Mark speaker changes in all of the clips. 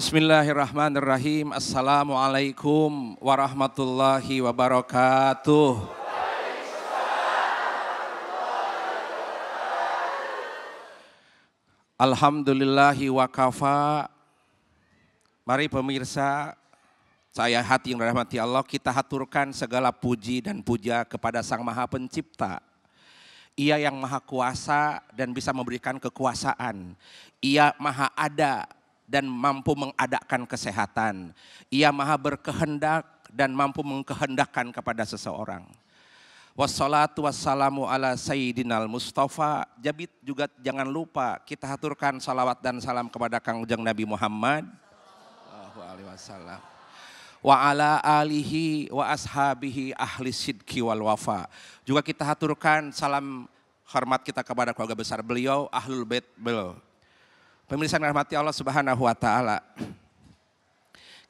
Speaker 1: Bismillahirrahmanirrahim. Assalamualaikum warahmatullahi wabarakatuh. Alhamdulillahi wakafa. Mari pemirsa, saya hati yang dirahmati Allah, kita haturkan segala puji dan puja kepada Sang Maha Pencipta. Ia yang maha kuasa dan bisa memberikan kekuasaan. Ia maha ada dan mampu mengadakan kesehatan. Ia maha berkehendak dan mampu mengkehendakkan kepada seseorang. Wassalatu wassalamu ala al Mustafa. Jabit juga jangan lupa kita haturkan salawat dan salam kepada Kang Ujang Nabi Muhammad. Wa ala alihi wa ashabihi ahli sidki wal wafa. Juga kita haturkan salam hormat kita kepada keluarga besar beliau, ahlul bait beliau Pemirsa yang rahmati ya Allah Subhanahu wa taala.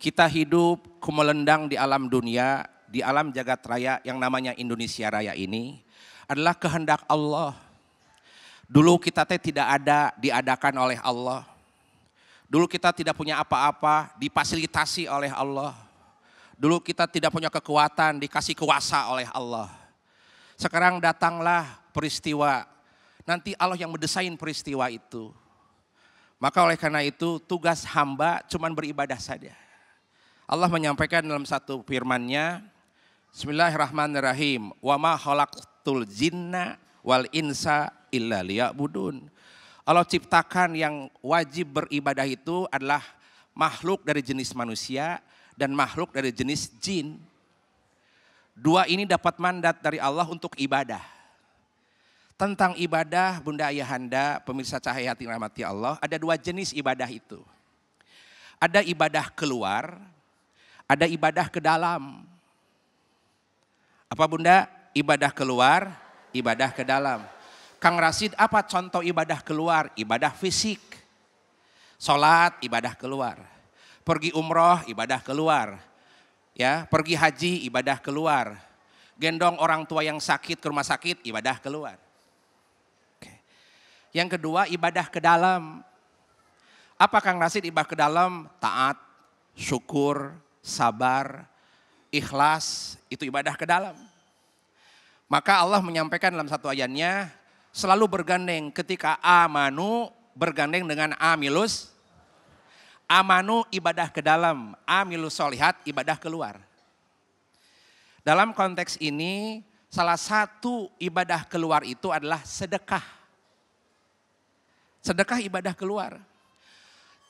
Speaker 1: Kita hidup kumelendang di alam dunia, di alam jagat raya yang namanya Indonesia Raya ini adalah kehendak Allah. Dulu kita teh tidak ada diadakan oleh Allah. Dulu kita tidak punya apa-apa, dipasilitasi oleh Allah. Dulu kita tidak punya kekuatan, dikasih kuasa oleh Allah. Sekarang datanglah peristiwa. Nanti Allah yang mendesain peristiwa itu. Maka oleh karena itu tugas hamba cuma beribadah saja. Allah menyampaikan dalam satu firman-Nya, Bismillahirrahmanirrahim, wa ma khalaqtul jinna wal insa illa liya'budun. Allah ciptakan yang wajib beribadah itu adalah makhluk dari jenis manusia dan makhluk dari jenis jin. Dua ini dapat mandat dari Allah untuk ibadah tentang ibadah Bunda Ayahanda, pemirsa cahaya hati rahmati Allah, ada dua jenis ibadah itu. Ada ibadah keluar, ada ibadah ke dalam. Apa Bunda? Ibadah keluar, ibadah ke dalam. Kang Rasid, apa contoh ibadah keluar? Ibadah fisik. Salat ibadah keluar. Pergi umroh ibadah keluar. Ya, pergi haji ibadah keluar. Gendong orang tua yang sakit ke rumah sakit ibadah keluar yang kedua ibadah ke dalam. Apa Kang Rasid ibadah ke dalam? Taat, syukur, sabar, ikhlas, itu ibadah ke dalam. Maka Allah menyampaikan dalam satu ayatnya, selalu bergandeng ketika amanu bergandeng dengan amilus. Amanu ibadah ke dalam, amilus solihat ibadah keluar. Dalam konteks ini, salah satu ibadah keluar itu adalah sedekah. Sedekah ibadah keluar.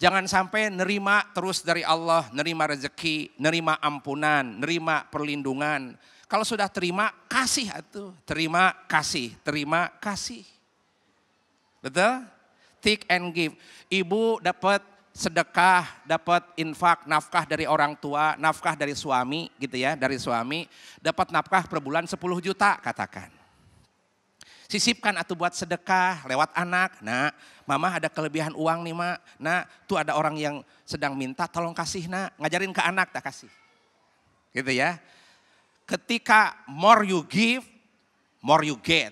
Speaker 1: Jangan sampai nerima terus dari Allah, nerima rezeki, nerima ampunan, nerima perlindungan. Kalau sudah terima, kasih itu, Terima kasih, terima kasih. Betul? Take and give. Ibu dapat sedekah, dapat infak, nafkah dari orang tua, nafkah dari suami gitu ya, dari suami, dapat nafkah per bulan 10 juta katakan sisipkan atau buat sedekah lewat anak. Nah, mama ada kelebihan uang nih mak. Nah, tuh ada orang yang sedang minta tolong kasih nak. Ngajarin ke anak tak kasih. Gitu ya. Ketika more you give, more you get.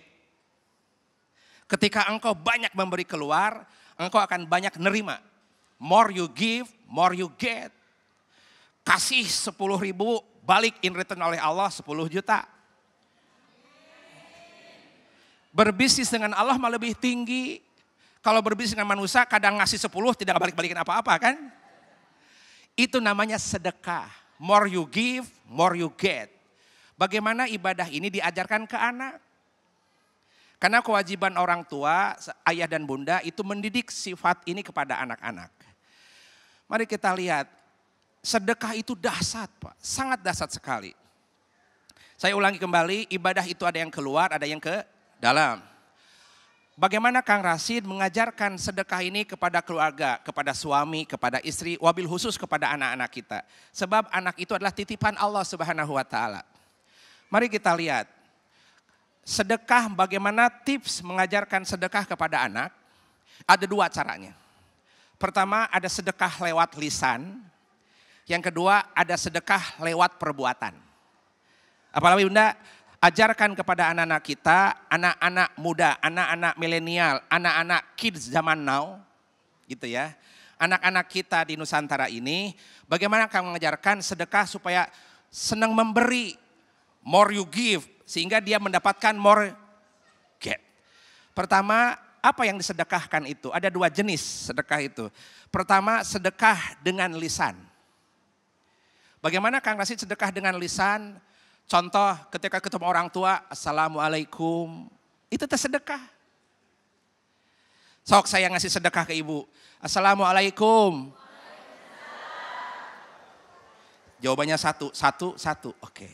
Speaker 1: Ketika engkau banyak memberi keluar, engkau akan banyak nerima. More you give, more you get. Kasih 10 ribu, balik in return oleh Allah 10 juta. Berbisnis dengan Allah malah lebih tinggi. Kalau berbisnis dengan manusia kadang ngasih 10 tidak balik-balikin apa-apa kan. Itu namanya sedekah. More you give, more you get. Bagaimana ibadah ini diajarkan ke anak. Karena kewajiban orang tua, ayah dan bunda itu mendidik sifat ini kepada anak-anak. Mari kita lihat, sedekah itu dahsyat Pak, sangat dahsyat sekali. Saya ulangi kembali, ibadah itu ada yang keluar, ada yang ke dalam. Bagaimana Kang Rasid mengajarkan sedekah ini kepada keluarga, kepada suami, kepada istri, wabil khusus kepada anak-anak kita. Sebab anak itu adalah titipan Allah Subhanahu wa taala. Mari kita lihat sedekah bagaimana tips mengajarkan sedekah kepada anak. Ada dua caranya. Pertama ada sedekah lewat lisan, yang kedua ada sedekah lewat perbuatan. Apalagi Bunda, Ajarkan kepada anak-anak kita, anak-anak muda, anak-anak milenial, anak-anak kids zaman now, gitu ya. Anak-anak kita di Nusantara ini, bagaimana kamu mengajarkan sedekah supaya senang memberi, more you give, sehingga dia mendapatkan more get. Pertama, apa yang disedekahkan itu? Ada dua jenis sedekah itu. Pertama, sedekah dengan lisan. Bagaimana Kang Rasid sedekah dengan lisan? Contoh ketika ketemu orang tua, Assalamualaikum. Itu tersedekah. Sok saya ngasih sedekah ke ibu. Assalamualaikum. Jawabannya satu, satu, satu. Oke. Okay.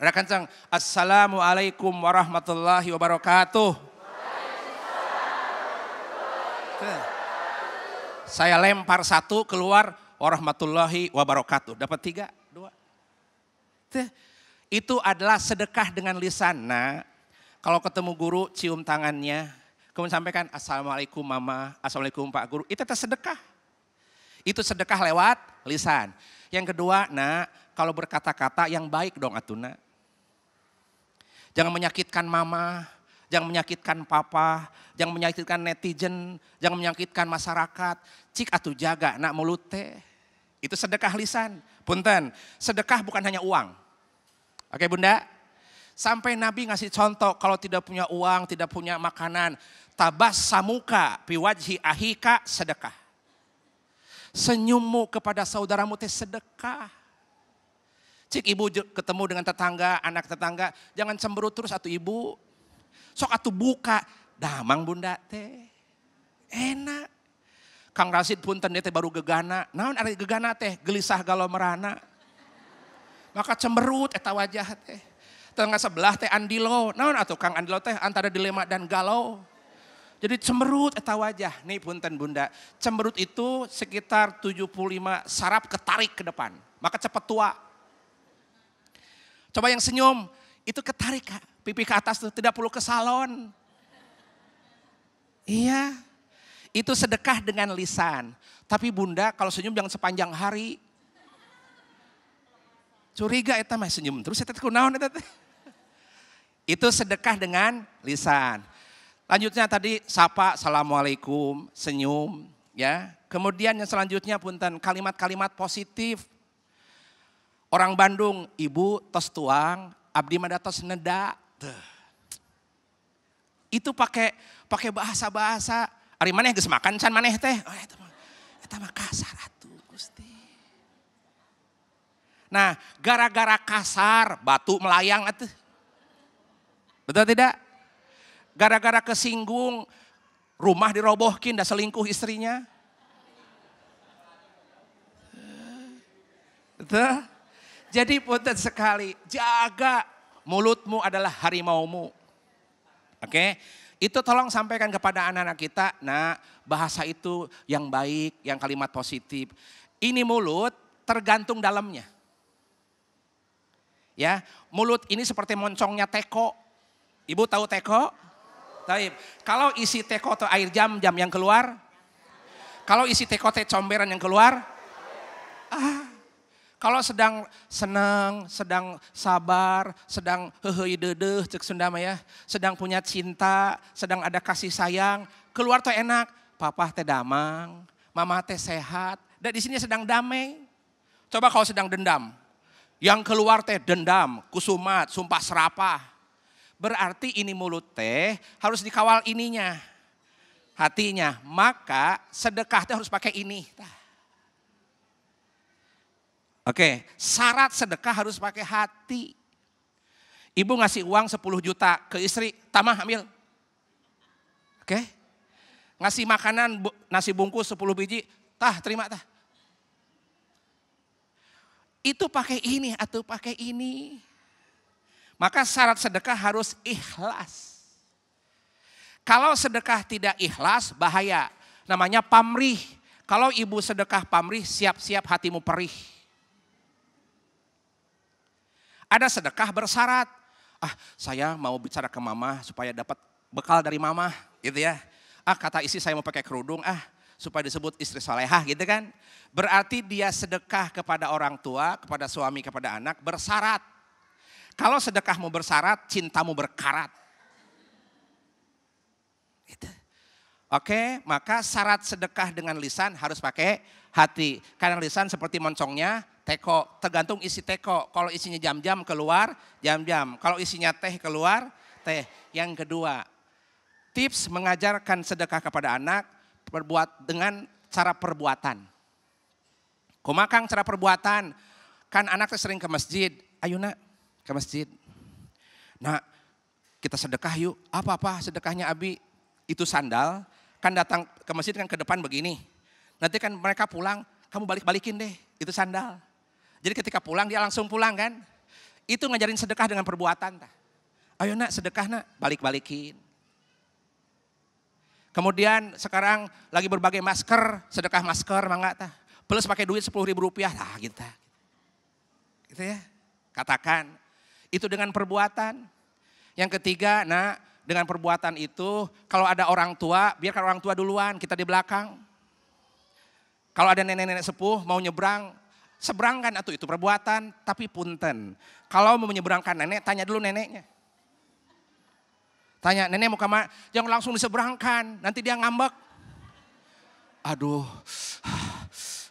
Speaker 1: Rekan sang, Assalamualaikum warahmatullahi wabarakatuh. Saya lempar satu keluar warahmatullahi wabarakatuh. Dapat tiga, dua. Tuh itu adalah sedekah dengan lisan. Nah, kalau ketemu guru cium tangannya, kemudian sampaikan assalamualaikum mama, assalamualaikum pak guru, itu sedekah. Itu sedekah lewat lisan. Yang kedua, nah, kalau berkata-kata yang baik dong Atuna. Jangan menyakitkan mama, jangan menyakitkan papa, jangan menyakitkan netizen, jangan menyakitkan masyarakat. Cik atau jaga nak mulut teh. Itu sedekah lisan. Punten, sedekah bukan hanya uang. Oke bunda? Sampai Nabi ngasih contoh kalau tidak punya uang, tidak punya makanan. Tabas samuka piwajhi ahika sedekah. Senyummu kepada saudaramu teh sedekah. Cik ibu ketemu dengan tetangga, anak tetangga, jangan cemberut terus atau ibu. Sok atau buka, damang bunda teh. Enak. Kang Rasid pun teh baru gegana. Naon ada gegana teh, gelisah galau merana maka cemberut eta wajah teh. Tengah sebelah teh andilo, naon atau Kang Andilo teh antara dilema dan galau. Jadi cemberut eta wajah, nih punten bunda. Cemberut itu sekitar 75 sarap ketarik ke depan, maka cepat tua. Coba yang senyum, itu ketarik pipi ke atas tuh, tidak perlu ke salon. Iya, itu sedekah dengan lisan. Tapi bunda kalau senyum jangan sepanjang hari, Curiga eta mah senyum terus eta kunaon eta Itu sedekah dengan lisan. Lanjutnya tadi sapa assalamualaikum, senyum ya. Kemudian yang selanjutnya punten kalimat-kalimat positif. Orang Bandung, ibu tos tuang, abdi mada tos neda. Itu pakai pakai bahasa-bahasa Ari maneh geus makan can maneh teh. Oh, itu mah kasar Nah, gara-gara kasar, batu melayang itu. Betul tidak? Gara-gara kesinggung, rumah dirobohkin dan selingkuh istrinya. Betul? Jadi punten sekali, jaga mulutmu adalah harimaumu. Oke? Itu tolong sampaikan kepada anak-anak kita, nah bahasa itu yang baik, yang kalimat positif. Ini mulut tergantung dalamnya. Ya, mulut ini seperti moncongnya teko. Ibu tahu teko? Taib. Kalau isi teko atau air jam-jam yang keluar? Kalau isi teko teh comberan yang keluar? Ah. Kalau sedang senang, sedang sabar, sedang hehehe dedeh, cek Sundama ya. Sedang punya cinta, sedang ada kasih sayang. Keluar tuh enak. Papa teh damang, mama teh sehat. Dan di sini sedang damai. Coba kalau sedang dendam. Yang keluar teh dendam, kusumat, sumpah serapah. Berarti ini mulut teh harus dikawal ininya. Hatinya. Maka sedekah teh harus pakai ini. Oke, syarat sedekah harus pakai hati. Ibu ngasih uang 10 juta ke istri, tamah hamil. Oke. Ngasih makanan nasi bungkus 10 biji, tah terima tah itu pakai ini atau pakai ini. Maka syarat sedekah harus ikhlas. Kalau sedekah tidak ikhlas bahaya, namanya pamrih. Kalau ibu sedekah pamrih siap-siap hatimu perih. Ada sedekah bersyarat. Ah, saya mau bicara ke mama supaya dapat bekal dari mama, gitu ya. Ah, kata isi saya mau pakai kerudung. Ah, supaya disebut istri solehah gitu kan. Berarti dia sedekah kepada orang tua, kepada suami, kepada anak bersarat Kalau sedekahmu bersarat cintamu berkarat. Gitu. Oke, maka syarat sedekah dengan lisan harus pakai hati. Karena lisan seperti moncongnya, teko. Tergantung isi teko. Kalau isinya jam-jam keluar, jam-jam. Kalau isinya teh keluar, teh. Yang kedua, tips mengajarkan sedekah kepada anak berbuat dengan cara perbuatan. Kumakang cara perbuatan. Kan anak sering ke masjid. Ayo nak ke masjid. Nah kita sedekah yuk. Apa-apa sedekahnya Abi. Itu sandal. Kan datang ke masjid kan ke depan begini. Nanti kan mereka pulang. Kamu balik-balikin deh. Itu sandal. Jadi ketika pulang dia langsung pulang kan. Itu ngajarin sedekah dengan perbuatan. Ayo nak sedekah nak. Balik-balikin Kemudian sekarang lagi berbagai masker, sedekah masker mangga tah. Plus pakai duit sepuluh ribu rupiah lah gitu. Gitu ya. Katakan. Itu dengan perbuatan. Yang ketiga, nah dengan perbuatan itu kalau ada orang tua, biarkan orang tua duluan, kita di belakang. Kalau ada nenek-nenek sepuh mau nyebrang, seberangkan atau itu perbuatan, tapi punten. Kalau mau menyeberangkan nenek, tanya dulu neneknya. Tanya, nenek mau kemana? Jangan langsung diseberangkan, nanti dia ngambek. Aduh,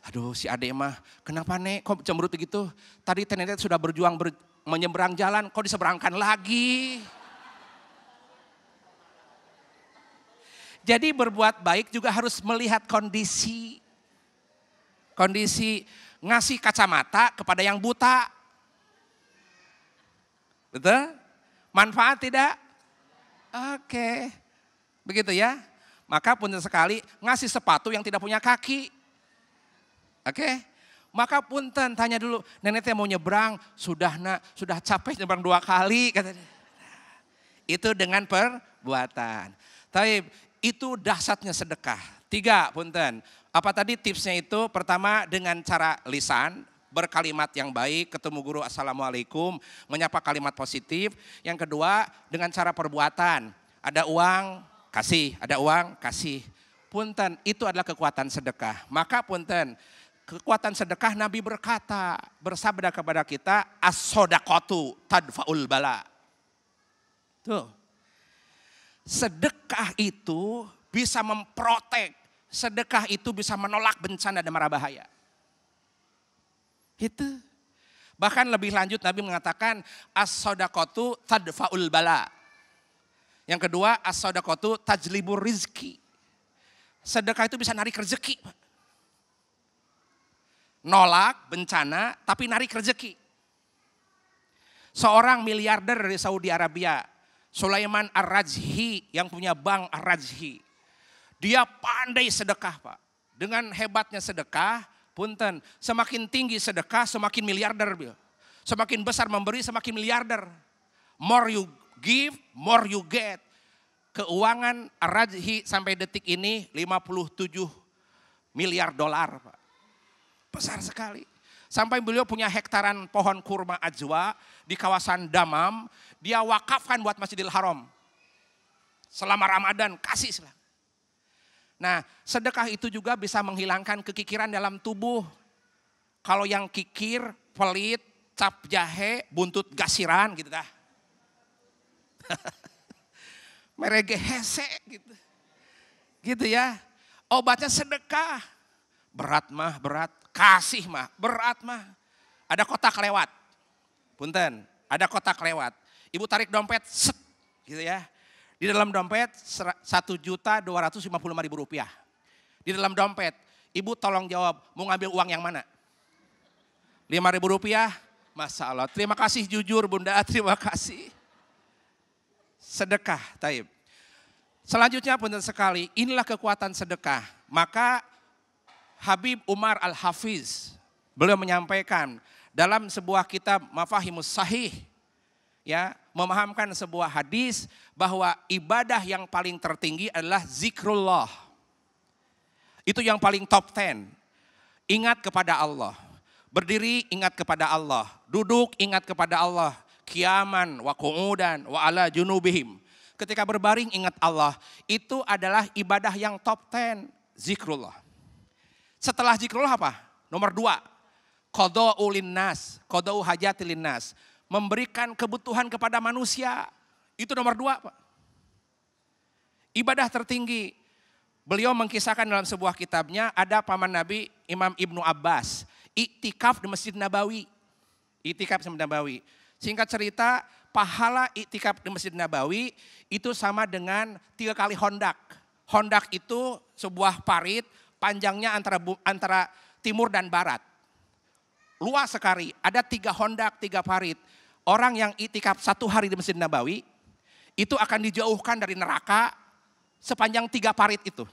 Speaker 1: aduh si adek mah, kenapa nek kok cemberut begitu? Tadi nenek sudah berjuang ber, menyeberang jalan, kok diseberangkan lagi? Jadi berbuat baik juga harus melihat kondisi. Kondisi ngasih kacamata kepada yang buta. Betul? Manfaat tidak? Oke. Begitu ya. Maka punten sekali ngasih sepatu yang tidak punya kaki. Oke. Maka punten tanya dulu, neneknya mau nyebrang, sudah nak, sudah capek nyebrang dua kali katanya. Itu dengan perbuatan. Tapi itu dahsyatnya sedekah. Tiga punten. Apa tadi tipsnya itu? Pertama dengan cara lisan, berkalimat yang baik, ketemu guru assalamualaikum, menyapa kalimat positif. Yang kedua dengan cara perbuatan, ada uang kasih, ada uang kasih. Punten itu adalah kekuatan sedekah. Maka punten kekuatan sedekah Nabi berkata bersabda kepada kita asodakotu tadfaul bala. Tuh. Sedekah itu bisa memprotek, sedekah itu bisa menolak bencana dan marah bahaya. Itu. Bahkan lebih lanjut Nabi mengatakan as-sodakotu tadfa'ul bala. Yang kedua as-sodakotu tajlibur rizki. Sedekah itu bisa narik rezeki. Nolak bencana tapi narik rezeki. Seorang miliarder dari Saudi Arabia, Sulaiman Ar-Rajhi yang punya bank Ar-Rajhi. Dia pandai sedekah Pak. Dengan hebatnya sedekah, punten. Semakin tinggi sedekah, semakin miliarder. Semakin besar memberi, semakin miliarder. More you give, more you get. Keuangan Rajhi sampai detik ini 57 miliar dolar. Besar sekali. Sampai beliau punya hektaran pohon kurma ajwa di kawasan Damam. Dia wakafkan buat Masjidil Haram. Selama Ramadan, kasih lah. Nah, sedekah itu juga bisa menghilangkan kekikiran dalam tubuh. Kalau yang kikir, pelit, cap jahe, buntut gasiran gitu dah. Merege hese gitu. Gitu ya. Obatnya sedekah. Berat mah berat, kasih mah berat mah. Ada kotak lewat. Punten, ada kotak lewat. Ibu tarik dompet, set, gitu ya di dalam dompet satu juta dua ratus lima puluh ribu rupiah. Di dalam dompet, ibu tolong jawab, mau ngambil uang yang mana? lima ribu rupiah? Masya Allah, terima kasih jujur bunda, terima kasih. Sedekah, taib. Selanjutnya pun sekali, inilah kekuatan sedekah. Maka Habib Umar Al-Hafiz, beliau menyampaikan dalam sebuah kitab Mafahimus Sahih, ya memahamkan sebuah hadis bahwa ibadah yang paling tertinggi adalah zikrullah. Itu yang paling top ten. Ingat kepada Allah. Berdiri ingat kepada Allah. Duduk ingat kepada Allah. Kiaman wa ku'udan wa ala junubihim. Ketika berbaring ingat Allah. Itu adalah ibadah yang top ten. Zikrullah. Setelah zikrullah apa? Nomor dua. Kodo linnas. Kodo hajati linnas memberikan kebutuhan kepada manusia. Itu nomor dua. Pak. Ibadah tertinggi. Beliau mengkisahkan dalam sebuah kitabnya ada paman Nabi Imam Ibnu Abbas. Iktikaf di Masjid Nabawi. Iktikaf di Masjid Nabawi. Singkat cerita, pahala iktikaf di Masjid Nabawi itu sama dengan tiga kali hondak. Hondak itu sebuah parit panjangnya antara antara timur dan barat. Luas sekali, ada tiga hondak, tiga parit orang yang itikaf satu hari di Masjid Nabawi, itu akan dijauhkan dari neraka sepanjang tiga parit itu.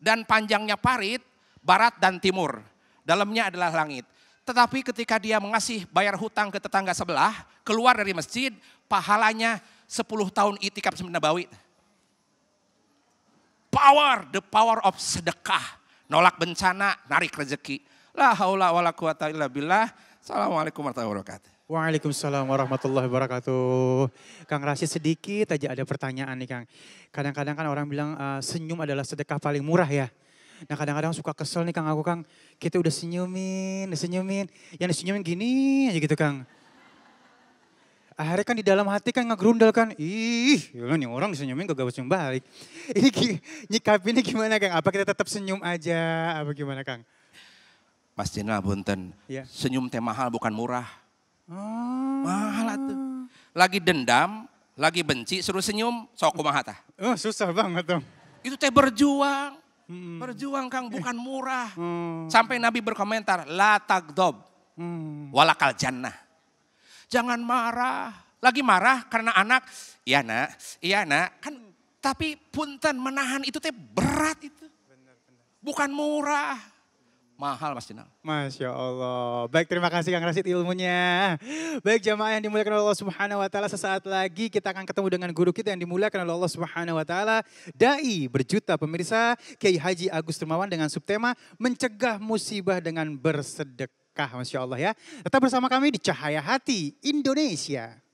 Speaker 1: Dan panjangnya parit, barat dan timur. Dalamnya adalah langit. Tetapi ketika dia mengasih bayar hutang ke tetangga sebelah, keluar dari masjid, pahalanya 10 tahun itikaf Masjid Nabawi. Power, the power of sedekah. Nolak bencana, narik rezeki. La haula wala quwata illa billah. Assalamualaikum warahmatullahi wabarakatuh. Waalaikumsalam warahmatullahi wabarakatuh. Kang Rasid sedikit aja ada pertanyaan nih Kang. Kadang-kadang kan orang bilang uh, senyum adalah sedekah paling murah ya. Nah kadang-kadang suka kesel nih Kang aku Kang. Kita udah senyumin, senyumin. Yang senyumin gini aja gitu Kang. Akhirnya kan di dalam hati kan ngegrundel kan. Ih, ini orang senyumin kok gak senyum balik. Ini nyikap ini gimana Kang? Apa kita tetap senyum aja? Apa gimana Kang? Mas Jenal Bunten, ya. senyum teh mahal bukan murah. Ah. Mahal tuh. Lagi dendam, lagi benci, suruh senyum, sok kumaha tah. Oh, susah banget dong. Itu teh berjuang. Hmm. Berjuang Kang bukan murah. Hmm. Sampai Nabi berkomentar, la tagdob hmm. walakal jannah. Jangan marah. Lagi marah karena anak, iya nak, iya nak. Kan tapi punten menahan itu teh berat itu. Bukan murah. Mahal Mas Jenal. Masya Allah. Baik terima kasih Kang Rasid ilmunya. Baik jamaah yang dimuliakan oleh Allah Subhanahu Wa Taala. Sesaat lagi kita akan ketemu dengan guru kita yang dimuliakan oleh Allah Subhanahu Wa Taala. Dai berjuta pemirsa Kiai Haji Agus Termawan dengan subtema mencegah musibah dengan bersedekah. Masya Allah ya. Tetap bersama kami di Cahaya Hati Indonesia.